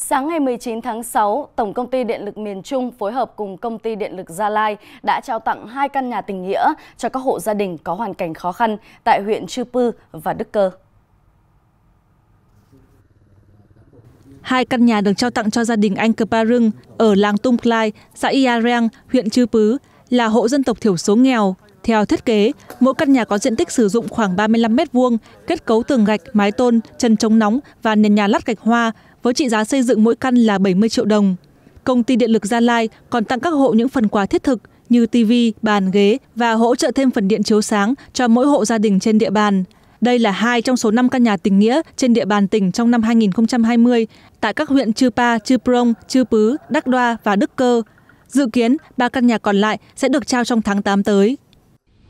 Sáng ngày 19 tháng 6, Tổng Công ty Điện lực miền Trung phối hợp cùng Công ty Điện lực Gia Lai đã trao tặng hai căn nhà tình nghĩa cho các hộ gia đình có hoàn cảnh khó khăn tại huyện Chư Pư và Đức Cơ. Hai căn nhà được trao tặng cho gia đình anh Cờ Rưng ở làng Tung Klai, xã Iareng, huyện Chư Pứ, là hộ dân tộc thiểu số nghèo theo thiết kế mỗi căn nhà có diện tích sử dụng khoảng ba mươi năm m hai kết cấu tường gạch mái tôn chân chống nóng và nền nhà lát gạch hoa với trị giá xây dựng mỗi căn là bảy mươi triệu đồng công ty điện lực gia lai còn tặng các hộ những phần quà thiết thực như tv bàn ghế và hỗ trợ thêm phần điện chiếu sáng cho mỗi hộ gia đình trên địa bàn đây là hai trong số 5 căn nhà tình nghĩa trên địa bàn tỉnh trong năm 2020 tại các huyện Chư Pa, Chư Prong, Chư Pứ, Đắc Đoa và Đức Cơ. Dự kiến, ba căn nhà còn lại sẽ được trao trong tháng 8 tới.